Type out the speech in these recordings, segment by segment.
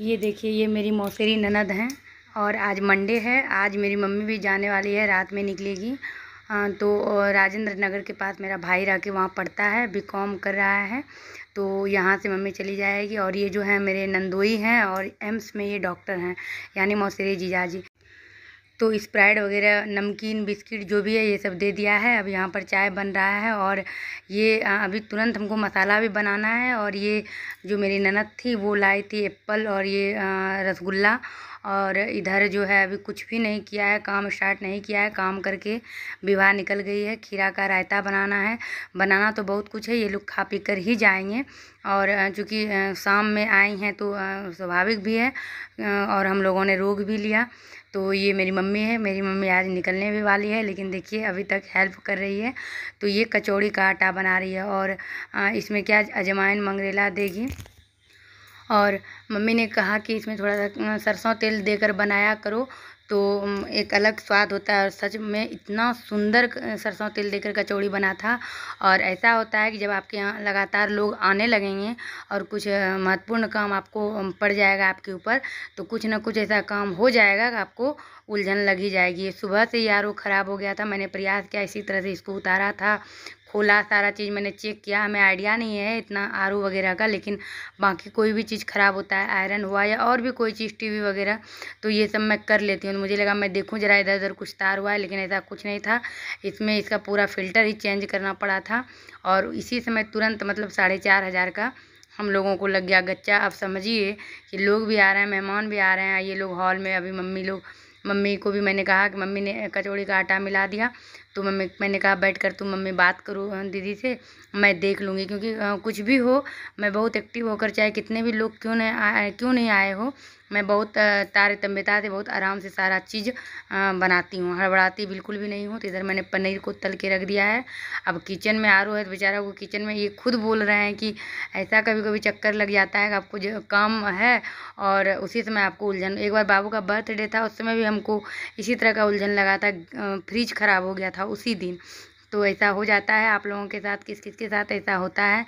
ये देखिए ये मेरी मौसेरी ननद हैं और आज मंडे है आज मेरी मम्मी भी जाने वाली है रात में निकलेगी तो राजेंद्र नगर के पास मेरा भाई रह के वहाँ पढ़ता है बीकॉम कर रहा है तो यहाँ से मम्मी चली जाएगी और ये जो है मेरे नंदोई हैं और एम्स में ये डॉक्टर हैं यानी जीजा जी तो स्प्राइट वगैरह नमकीन बिस्किट जो भी है ये सब दे दिया है अब यहाँ पर चाय बन रहा है और ये अभी तुरंत हमको मसाला भी बनाना है और ये जो मेरी ननद थी वो लाई थी एप्पल और ये रसगुल्ला और इधर जो है अभी कुछ भी नहीं किया है काम स्टार्ट नहीं किया है काम करके विवाह निकल गई है खीरा का रायता बनाना है बनाना तो बहुत कुछ है ये लोग खा पी कर ही जाएंगे और चूँकि शाम में आई हैं तो स्वाभाविक भी है और हम लोगों ने रोक भी लिया तो ये मेरी मम्मी है मेरी मम्मी आज निकलने भी वाली है लेकिन देखिए अभी तक हेल्प कर रही है तो ये कचौड़ी का आटा बना रही है और इसमें क्या अजवाइन मंगरेला देगी और मम्मी ने कहा कि इसमें थोड़ा सा सरसों तेल देकर बनाया करो तो एक अलग स्वाद होता है और सच में इतना सुंदर सरसों तेल देकर कचौड़ी बना था और ऐसा होता है कि जब आपके यहाँ लगातार लोग आने लगेंगे और कुछ महत्वपूर्ण काम आपको पड़ जाएगा आपके ऊपर तो कुछ ना कुछ ऐसा काम हो जाएगा कि आपको उलझन लगी जाएगी सुबह से यार वो ख़राब हो गया था मैंने प्रयास किया इसी तरह से इसको उतारा था खोला सारा चीज़ मैंने चेक किया हमें आइडिया नहीं है इतना आर वगैरह का लेकिन बाकी कोई भी चीज़ ख़राब होता है आयरन हुआ या और भी कोई चीज़ टीवी वगैरह तो ये सब मैं कर लेती हूँ मुझे लगा मैं देखूँ ज़रा इधर उधर कुछ तार हुआ है लेकिन ऐसा कुछ नहीं था इसमें इसका पूरा फ़िल्टर ही चेंज करना पड़ा था और इसी समय तुरंत मतलब साढ़े चार हज़ार का हम लोगों को लग गया गच्चा आप समझिए कि लोग भी आ रहे हैं मेहमान भी आ रहे हैं ये लोग हॉल में अभी मम्मी लोग मम्मी को भी मैंने कहा कि मम्मी ने कचौड़ी का आटा मिला दिया तो मम्मी मैंने कहा बैठ कर तुम मम्मी बात करो दीदी से मैं देख लूँगी क्योंकि कुछ भी हो मैं बहुत एक्टिव होकर चाहे कितने भी लोग क्यों नहीं क्यों नहीं आए हो मैं बहुत तारे तम्बेता से बहुत आराम से सारा चीज़ बनाती हूँ हड़बड़ाती बिल्कुल भी नहीं हूँ तो इधर मैंने पनीर को तल के रख दिया है अब किचन में आरो है तो बेचारा वो किचन में ये खुद बोल रहे हैं कि ऐसा कभी कभी चक्कर लग जाता है आपको जो काम है और उसी समय आपको उलझन एक बार बाबू का बर्थडे था उस समय भी हमको इसी तरह का उलझन लगा था फ्रिज ख़राब हो गया था उसी दिन तो ऐसा हो जाता है आप लोगों के साथ किस किस के साथ ऐसा होता है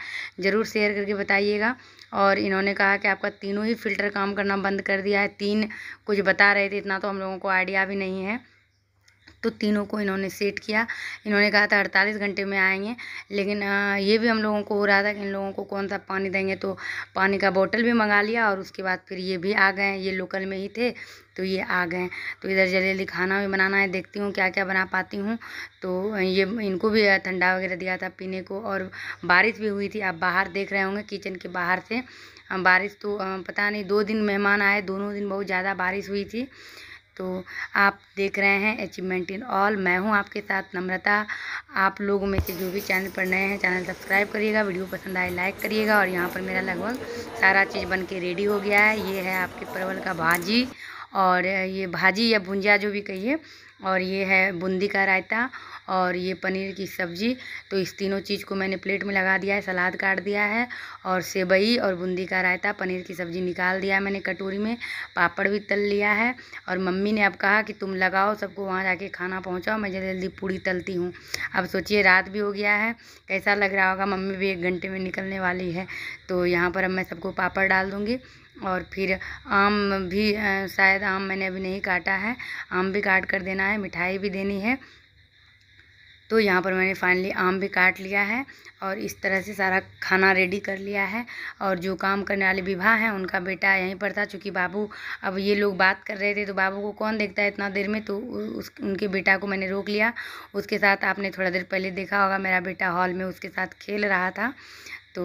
ज़रूर शेयर करके बताइएगा और इन्होंने कहा कि आपका तीनों ही फ़िल्टर काम करना बंद कर दिया है तीन कुछ बता रहे थे इतना तो हम लोगों को आइडिया भी नहीं है तो तीनों को इन्होंने सेट किया इन्होंने कहा था अड़तालीस घंटे में आएंगे लेकिन ये भी हम लोगों को हो रहा था कि इन लोगों को कौन सा पानी देंगे तो पानी का बोतल भी मंगा लिया और उसके बाद फिर ये भी आ गए ये लोकल में ही थे तो ये आ गए तो इधर जल्दी जल्दी खाना भी बनाना है देखती हूँ क्या क्या बना पाती हूँ तो ये इनको भी ठंडा वगैरह दिया था पीने को और बारिश भी हुई थी आप बाहर देख रहे होंगे किचन के बाहर से बारिश तो पता नहीं दो दिन मेहमान आए दोनों दिन बहुत ज़्यादा बारिश हुई थी तो आप देख रहे हैं अचीवमेंट इन ऑल मैं हूं आपके साथ नम्रता आप लोगों में से जो भी चैनल पर नए हैं चैनल सब्सक्राइब करिएगा वीडियो पसंद आए लाइक करिएगा और यहां पर मेरा लगभग सारा चीज़ बन के रेडी हो गया है ये है आपके परवल का भाजी और ये भाजी या भुंजिया जो भी कहिए और ये है बूंदी का रायता और ये पनीर की सब्ज़ी तो इस तीनों चीज़ को मैंने प्लेट में लगा दिया है सलाद काट दिया है और सेवई और बूंदी का रायता पनीर की सब्ज़ी निकाल दिया है मैंने कटोरी में पापड़ भी तल लिया है और मम्मी ने अब कहा कि तुम लगाओ सबको वहाँ जाके खाना पहुँचाओ मैं जल्दी जल्दी पूड़ी तलती हूँ अब सोचिए रात भी हो गया है कैसा लग रहा होगा मम्मी भी एक घंटे में निकलने वाली है तो यहाँ पर अब मैं सबको पापड़ डाल दूँगी और फिर आम भी शायद आम मैंने अभी नहीं काटा है आम भी काट कर देना है मिठाई भी देनी है तो यहाँ पर मैंने फाइनली आम भी काट लिया है और इस तरह से सारा खाना रेडी कर लिया है और जो काम करने वाले विवाह हैं उनका बेटा यहीं पर था चूँकि बाबू अब ये लोग बात कर रहे थे तो बाबू को कौन देखता है इतना देर में तो उस उनके बेटा को मैंने रोक लिया उसके साथ आपने थोड़ा देर पहले देखा होगा मेरा बेटा हॉल में उसके साथ खेल रहा था तो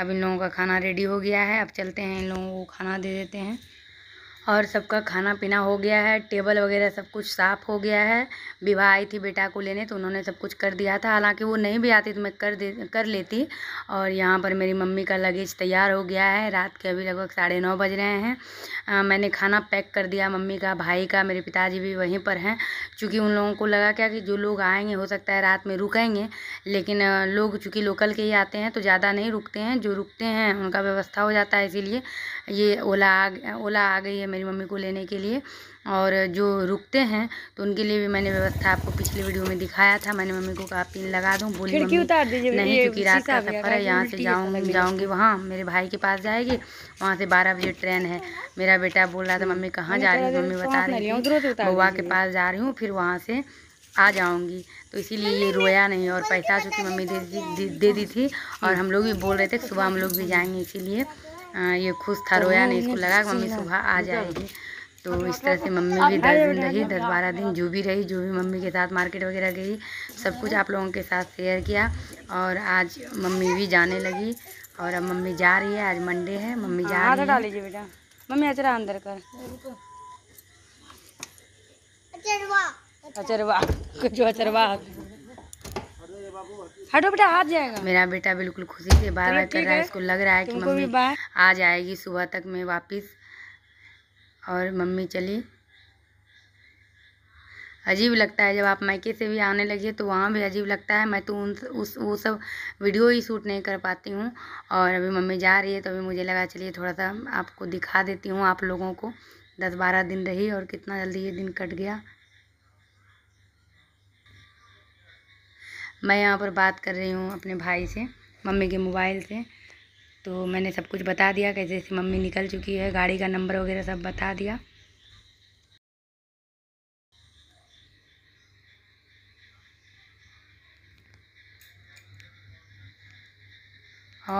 अब इन लोगों का खाना रेडी हो गया है अब चलते हैं इन लोगों को खाना दे देते हैं और सबका खाना पीना हो गया है टेबल वगैरह सब कुछ साफ़ हो गया है विवाह आई थी बेटा को लेने तो उन्होंने सब कुछ कर दिया था हालांकि वो नहीं भी आती तो मैं कर दे कर लेती और यहाँ पर मेरी मम्मी का लगेज तैयार हो गया है रात के अभी लगभग साढ़े नौ बज रहे हैं आ, मैंने खाना पैक कर दिया मम्मी का भाई का मेरे पिताजी भी वहीं पर हैं चूँकि उन लोगों को लगा क्या कि जो लोग आएँगे हो सकता है रात में रुकेंगे लेकिन लोग चूँकि लोकल के ही आते हैं तो ज़्यादा नहीं रुकते हैं जो रुकते हैं उनका व्यवस्था हो जाता है इसीलिए ये ओला आ ओला आ गई है मेरी मम्मी को लेने के लिए और जो रुकते हैं तो उनके लिए भी मैंने व्यवस्था आपको पिछले वीडियो में दिखाया था मैंने मम्मी को कहा पिन लगा दूँ बोली मम्मी उतार नहीं क्योंकि रात का सफ़र है यहाँ से जाऊँगी जाऊँगी वहाँ मेरे भाई के पास जाएगी वहाँ से बारह बजे ट्रेन है मेरा बेटा बोल रहा था मम्मी कहाँ जा रही है मम्मी बता रही हूँ बुआ के पास जा रही हूँ फिर वहाँ से आ जाऊंगी तो इसीलिए ये रोया नहीं और पैसा चूँकि मम्मी दे दी दे दी थी और हाँ, हम लोग भी बोल रहे थे सुबह हम लोग भी जाएंगे इसीलिए ये खुश था रोया नहीं इसको लगा कि मम्मी सुबह आ तो जाएगी तो इस तरह से मम्मी भी दस दिन रही दस बारह दिन जो भी रही जो भी मम्मी के साथ मार्केट वगैरह गई सब कुछ आप लोगों के साथ शेयर किया और आज मम्मी भी जाने लगी और अब मम्मी जा रही है आज मंडे है मम्मी जा हाँ, रही है बेटा मम्मी अचरा अंदर कर अचरवा अचरवा जो अचरवा हटो बेटा आ जाएगा मेरा बेटा बिल्कुल खुशी से बार बार कर रहा है इसको लग रहा है कि मम्मी आ जाएगी सुबह तक मैं वापस और मम्मी चली अजीब लगता है जब आप मायके से भी आने लगी तो वहाँ भी अजीब लगता है मैं तो उन उस वो सब वीडियो ही शूट नहीं कर पाती हूँ और अभी मम्मी जा रही है तो अभी मुझे लगा चलिए थोड़ा सा आपको दिखा देती हूँ आप लोगों को दस बारह दिन रही और कितना जल्दी ये दिन कट गया मैं यहाँ पर बात कर रही हूँ अपने भाई से मम्मी के मोबाइल से तो मैंने सब कुछ बता दिया कि जैसे मम्मी निकल चुकी है गाड़ी का नंबर वगैरह सब बता दिया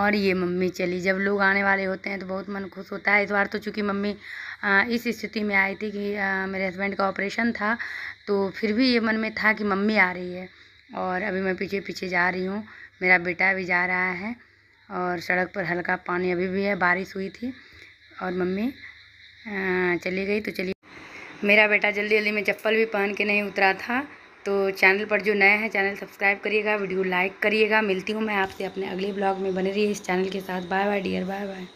और ये मम्मी चली जब लोग आने वाले होते हैं तो बहुत मन खुश होता है इस बार तो चूँकि मम्मी इस स्थिति में आई थी कि मेरे हस्बैंड का ऑपरेशन था तो फिर भी ये मन में था कि मम्मी आ रही है और अभी मैं पीछे पीछे जा रही हूँ मेरा बेटा भी जा रहा है और सड़क पर हल्का पानी अभी भी है बारिश हुई थी और मम्मी चली गई तो चली मेरा बेटा जल्दी जल्दी में चप्पल भी पहन के नहीं उतरा था तो चैनल पर जो नया है चैनल सब्सक्राइब करिएगा वीडियो लाइक करिएगा मिलती हूँ मैं आपसे अपने अगले ब्लॉग में बने रही इस चैनल के साथ bye bye dear bye bye